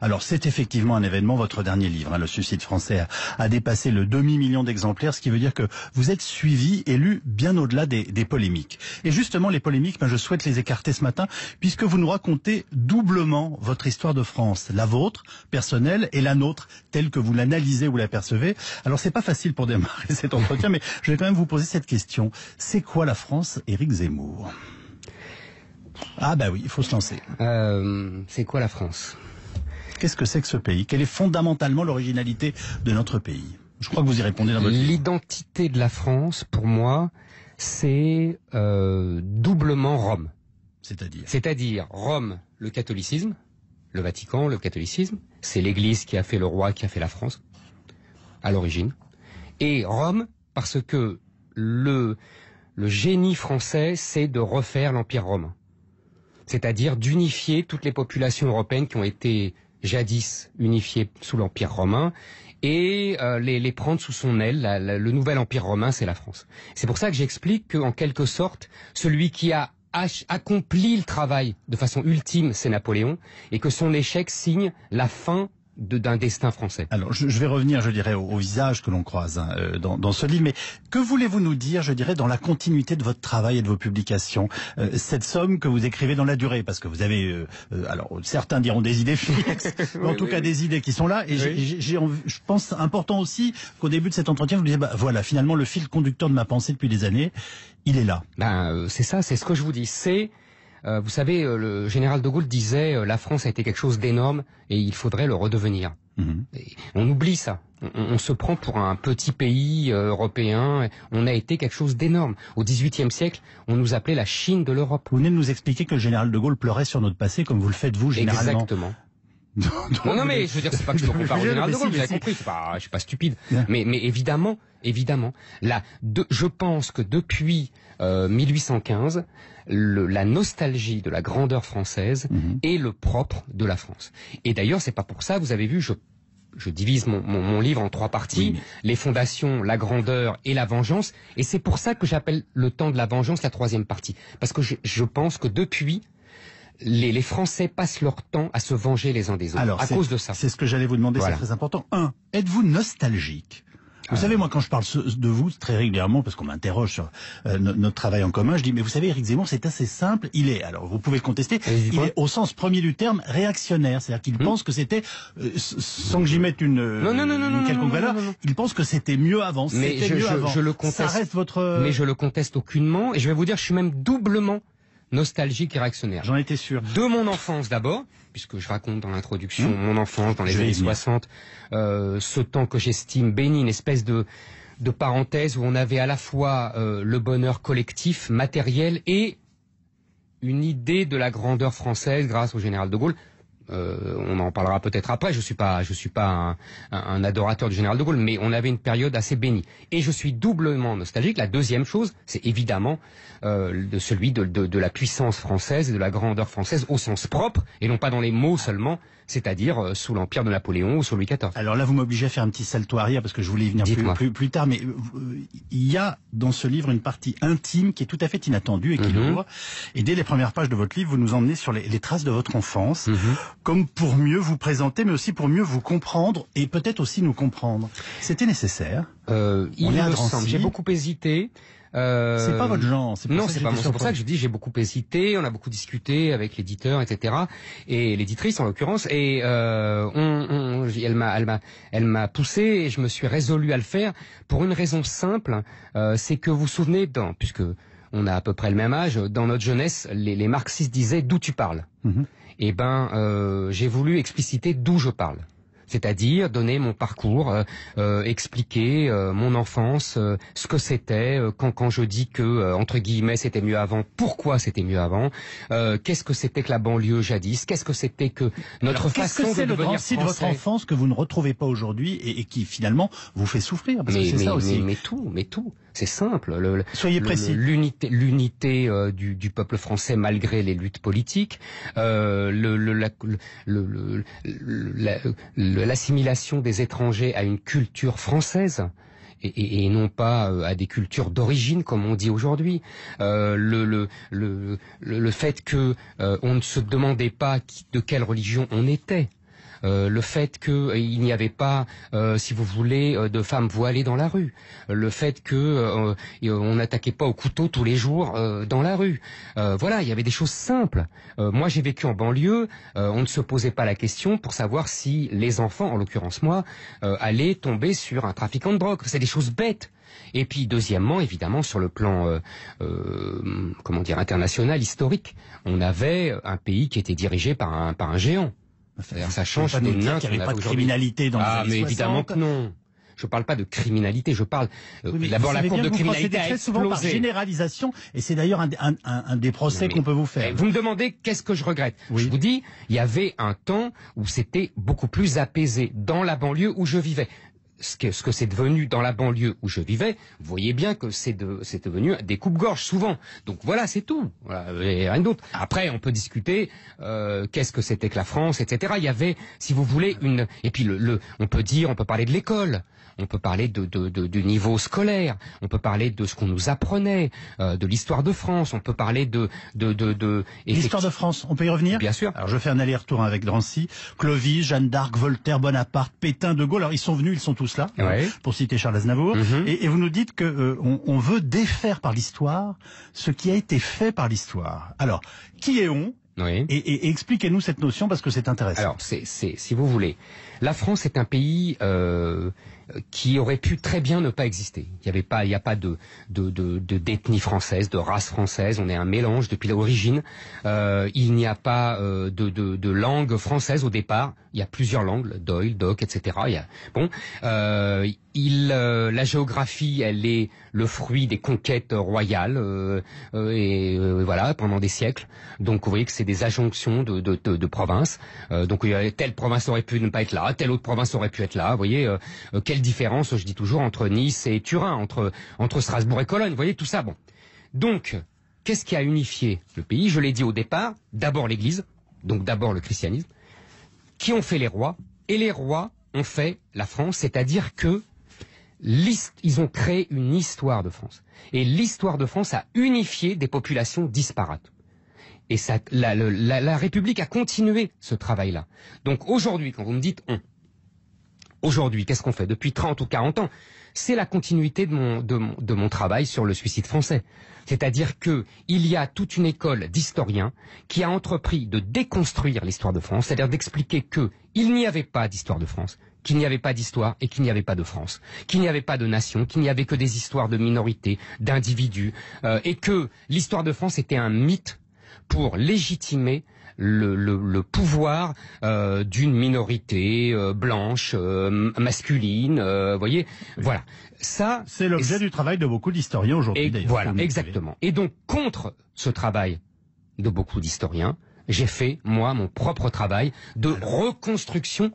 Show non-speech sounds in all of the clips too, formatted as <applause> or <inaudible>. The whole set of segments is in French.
Alors c'est effectivement un événement, votre dernier livre, hein, Le suicide français, a, dépassé le demi-million d'exemplaires, ce qui veut dire que vous êtes suivi et lu bien au-delà des, polémiques. Et justement, les polémiques, ben, je souhaite les écarter ce matin, puisque vous nous racontez doublement votre histoire de France, la vôtre, personnelle, et la nôtre, telle que vous l'analysez ou l'apercevez. Alors c'est pas facile pour démarrer <laughs> cet entretien, mais je vais quand même vous poser cette question. C'est quoi la France, Éric Zemmour ah bah oui, il faut se lancer. Euh, c'est quoi la France Qu'est-ce que c'est que ce pays Quelle est fondamentalement l'originalité de notre pays Je crois que vous y répondez dans L'identité de la France, pour moi, c'est euh, doublement Rome. C'est-à-dire C'est-à-dire Rome, le catholicisme, le Vatican, le catholicisme, c'est l'Église qui a fait le roi, qui a fait la France, à l'origine. Et Rome, parce que le, le génie français, c'est de refaire l'Empire romain c'est-à-dire d'unifier toutes les populations européennes qui ont été jadis unifiées sous l'Empire romain et euh, les, prendre sous son aile. le nouvel Empire romain, c'est la France. C'est pour ça que j'explique qu'en quelque sorte, celui qui a accompli le travail de façon ultime, c'est Napoléon, et que son échec signe la fin d'un destin français. Alors, je, vais revenir, je dirais, au, visage que l'on croise hein, euh, dans, ce livre, mais que voulez-vous nous dire, je dirais, dans la continuité de votre travail et de vos publications, euh, cette somme que vous écrivez dans la durée, parce que vous avez, euh, alors certains diront des idées fixes, <laughs> mais en tout cas des idées qui sont là, et je pense important aussi qu'au début de cet entretien, vous disiez, bah, voilà, finalement, le fil conducteur de ma pensée depuis des années, il est là. Ben, c'est ça, c'est ce que je vous dis, c'est euh, vous savez, euh, le général de Gaulle disait euh, la France a été quelque chose d'énorme et il faudrait le redevenir. Mhm. On oublie ça. On, se prend pour un petit pays européen. On a été quelque chose d'énorme. Au XVIIIe siècle, on nous appelait la Chine de l'Europe. Vous venez de nous expliquer que le général de Gaulle pleurait sur notre passé, comme vous le faites vous généralement. Exactement. <laughs> non, non, mais je veux dire, c'est pas que je me compare au général de Gaulle, compris, je suis pas, stupide. Mais, évidemment, évidemment, je pense que depuis 1815, la nostalgie de la grandeur française mhm. est le propre de la France. Et d'ailleurs, c'est pas pour ça, vous avez vu, je divise mon, livre en trois parties, les fondations, la grandeur et la vengeance. Et c'est pour ça que j'appelle le temps de la vengeance la troisième partie. Parce que je, pense que depuis, les, Français passent leur temps à se venger les uns des autres. Alors, à cause de ça. C'est ce que j'allais vous demander, c'est très important. Un, êtes-vous nostalgique vous ah. savez, moi, quand je parle de vous très régulièrement, parce qu'on m'interroge sur euh, notre travail en commun, je dis, mais vous savez, Eric Zemmour, c'est assez simple. Il est, alors vous pouvez le contester, il est au sens premier du terme réactionnaire. C'est-à-dire qu'il hmm. pense que c'était, euh, sans que j'y mette une, quelconque valeur, il pense que c'était mieux avant. Mais le conteste. Mais je le conteste aucunement. Et je vais vous dire, je suis même doublement nostalgique et réactionnaire. J'en étais sûr. De mon enfance d'abord, puisque je raconte dans l'introduction mmh. mon enfance dans les années 60, euh, ce temps que j'estime béni, une espèce de, parenthèse où on avait à la fois euh, le bonheur collectif, matériel et une idée de la grandeur française grâce au général de Gaulle. Euh, on en parlera peut-être après. Je suis pas, je suis pas un, adorateur du général de Gaulle, mais on avait une période assez bénie. Et je suis doublement nostalgique. La deuxième chose, c'est évidemment euh, de celui de, de, de, la puissance française et de la grandeur française au sens propre, et non pas dans les mots seulement, c'est-à-dire euh, sous l'empire de Napoléon ou sous Louis XIV. Alors là, vous m'obligez à faire un petit salto arrière parce que je voulais y venir plus, plus, tard, mais euh, il y a dans ce livre une partie intime qui est tout à fait inattendue et qui mhm. l'ouvre. Et dès les premières pages de votre livre, vous nous emmenez sur les, traces de votre enfance, mhm. comme pour mieux vous présenter, mais aussi pour mieux vous comprendre et peut-être aussi nous comprendre. C'était nécessaire. Euh, il On est J'ai beaucoup hésité. Euh, c'est pas votre genre. non, c'est pas C'est pour ça que je dis j'ai beaucoup hésité. On a beaucoup discuté avec l'éditeur, etc. Et l'éditrice en l'occurrence. Et euh, elle m'a, elle poussé et je me suis résolu à le faire pour une raison simple. Euh, c'est que vous vous souvenez, dans, puisque on a à peu près le même âge, dans notre jeunesse, les, marxistes disaient d'où tu parles. Mhm. Et eh ben, j'ai voulu expliciter d'où je parle c'est-à-dire donner mon parcours, euh, euh, expliquer euh, mon enfance, ce que c'était quand quand je dis que entre guillemets c'était mieux avant, pourquoi c'était mieux avant, qu'est-ce que c'était que la banlieue jadis, qu'est-ce que c'était que notre quest façon que de devenir le grand de votre enfance que vous ne retrouvez pas aujourd'hui et, qui finalement vous fait souffrir c'est ça aussi. mais tout, mais tout c'est simple. Soyez précis. L'unité, euh, du, peuple français malgré les luttes politiques, euh, l'assimilation des étrangers à une culture française. Et, non pas euh, à des cultures d'origine comme on dit aujourd'hui. le, fait qu'on ne se demandait pas de quelle religion on était. Euh, le fait qu'il euh, n'y avait pas, euh, si vous voulez, de femmes voilées dans la rue, le fait qu'on on n'attaquait pas au couteau tous les jours dans la rue. voilà, il y avait des choses simples. moi, j'ai vécu en banlieue, on ne se posait pas la question pour savoir si les enfants, en l'occurrence moi, allaient tomber sur un trafiquant de drogue. C'est des choses bêtes. Et puis deuxièmement, évidemment, sur le plan comment dire international, historique, on avait un pays qui était dirigé par par un géant ça change de dire qu'il n'y pas de criminalité dans ah, les mais évidemment que non. Je parle pas de criminalité, je parle euh, d'abord la cour de criminalité a souvent par généralisation, et c'est d'ailleurs un, des procès qu'on peut vous faire. Eh, vous me demandez qu'est-ce que je regrette. Je vous dis, il y avait un temps où c'était beaucoup plus apaisé dans la banlieue où je vivais ce que c'est devenu dans la banlieue où je vivais, vous voyez bien que c'est de, devenu des coupes-gorges souvent. Donc voilà, c'est tout. rien d'autre. Après, on peut discuter euh, qu'est-ce que c'était que la France, etc. Il y avait, si vous voulez, une... Et puis, le, le on peut dire, on peut parler de l'école, on peut parler de, de, de, du niveau scolaire, on peut parler de ce qu'on nous apprenait, euh, de l'histoire de France, on peut parler de... de, de, de... L'histoire de France, on peut y revenir Bien sûr. Alors, je fais un aller-retour avec Drancy. Clovis, Jeanne d'Arc, Voltaire, Bonaparte, Pétain, De Gaulle. Alors, ils sont venus, ils sont tous cela, euh, pour citer Charles Aznavour. Mm-hmm. et, vous nous dites que euh, on, on, veut défaire par l'histoire ce qui a été fait par l'histoire. Alors, qui est on oui. Et, et, expliquez-nous cette notion parce que c'est intéressant. Alors, c'est, si vous voulez, la France est un pays euh, qui aurait pu très bien ne pas exister. Il n'y avait pas, il n'y a pas de de, d'ethnie française, de race française. On est un mélange depuis l'origine. Euh, il n'y a pas euh, de, de, de, langue française au départ. Il y a plusieurs langues, Doyle, Doc, etc. Il bon, euh, il, la géographie, elle est le fruit des conquêtes royales et voilà pendant des siècles. Donc vous voyez que c'est des ajonctions de, de, de, provinces. donc telle province aurait pu ne pas être là, telle autre province aurait pu être là. Vous voyez différence, je dis toujours, entre Nice et Turin, entre, Strasbourg et Cologne, vous voyez tout ça. Bon. Donc, qu'est-ce qui a unifié le pays Je l'ai dit au départ, d'abord l'Église, donc d'abord le christianisme, qui ont fait les rois, et les rois ont fait la France, c'est-à-dire que ils ont créé une histoire de France. Et l'histoire de France a unifié des populations disparates. Et la, la République a continué ce travail-là. Donc aujourd'hui, quand vous me dites on, Aujourd'hui, qu'est-ce qu'on fait Depuis 30 ou 40 ans, c'est la continuité de mon, de, travail sur le suicide français. C'est-à-dire que il y a toute une école d'historiens qui a entrepris de déconstruire l'histoire de France, c'est-à-dire d'expliquer que il n'y avait pas d'histoire de France, qu'il n'y avait pas d'histoire et qu'il n'y avait pas de France, qu'il n'y avait pas de nation, qu'il n'y avait que des histoires de minorités, d'individus, euh, et que l'histoire de France était un mythe pour légitimer le, le, pouvoir euh, d'une minorité euh, blanche, euh, masculine, euh, voyez, voilà. Ça, c'est l'objet du travail de beaucoup d'historiens aujourd'hui. Voilà, exactement. Et donc contre ce travail de beaucoup d'historiens, j'ai fait moi mon propre travail de reconstruction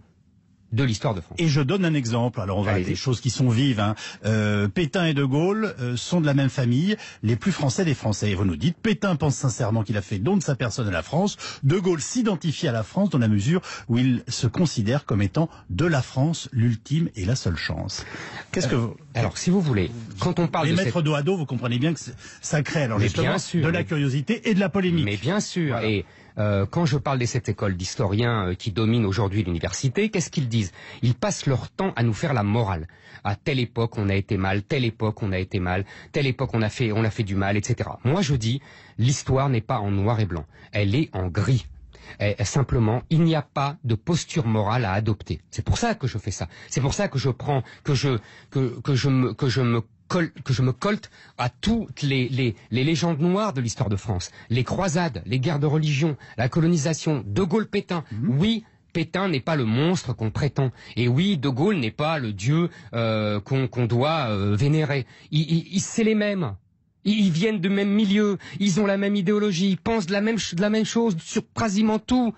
de l'histoire de France. Et je donne un exemple. Alors on va des choses qui sont vives. Hein. Euh, Pétain et De Gaulle euh, sont de la même famille, les plus français des Français. Et vous nous dites, Pétain pense sincèrement qu'il a fait don de sa personne à la France. De Gaulle s'identifie à la France dans la mesure où il se considère comme étant de la France l'ultime et la seule chance. Qu'est-ce euh, que vous... Alors si vous voulez, quand on parle les de mettre dos à dos, vous comprenez bien que ça crée alors justement de la curiosité et de la polémique. Mais bien sûr. Et euh, quand je parle de cette école d'historiens euh, qui domine aujourd'hui l'université, qu'est-ce qu'ils disent Ils passent leur temps à nous faire la morale. À telle époque on a été mal, telle époque on a été mal, telle époque on a fait on a fait du mal, etc. Moi je dis l'histoire n'est pas en noir et blanc, elle est en gris. Et eh, eh, simplement, il n'y a pas de posture morale à adopter. C'est pour ça que je fais ça. C'est pour ça que je prends, que je, que, que je me, que je me que je me colte à toutes les, légendes noires de l'histoire de France. Les croisades, les guerres de religion, la colonisation, De Gaulle-Pétain. Mhm. Oui, Pétain n'est pas le monstre qu'on prétend. Et oui, De Gaulle n'est pas le dieu euh, qu'on doit euh, vénérer. c'est les mêmes. Ils viennent du même milieu, ils ont la même idéologie, ils pensent de la même, de la même chose sur quasiment tout.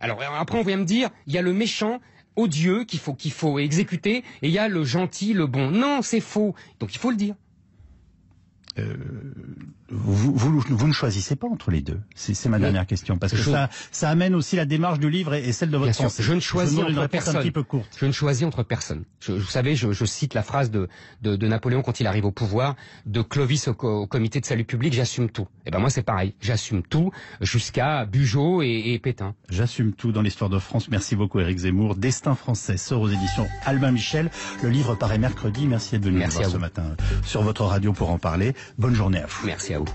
Alors après, on vient me dire, il y a le méchant, odieux qu'il faut, qu'il faut exécuter, et il y a le gentil, le bon. Non, c'est faux. Donc il faut le dire. Euh, vous, vous, ne choisissez pas entre les deux. C'est ma dernière question parce que ça, ça, amène aussi la démarche du livre et, celle de votre pensée. Je ne choisis entre personne. Je ne choisis entre personne. vous savez, je, je, cite la phrase de, de, de, Napoléon quand il arrive au pouvoir, de Clovis au, Comité de salut public, j'assume tout. Et eh ben moi c'est pareil, j'assume tout jusqu'à Bugeaud et, Pétain. J'assume tout dans l'histoire de France. Merci beaucoup Éric Zemmour. Destin français sort aux éditions Albin Michel. Le livre paraît mercredi. Merci d'être venu ce matin euh, sur votre radio pour en parler. Bonne journée à vous. Merci à vous.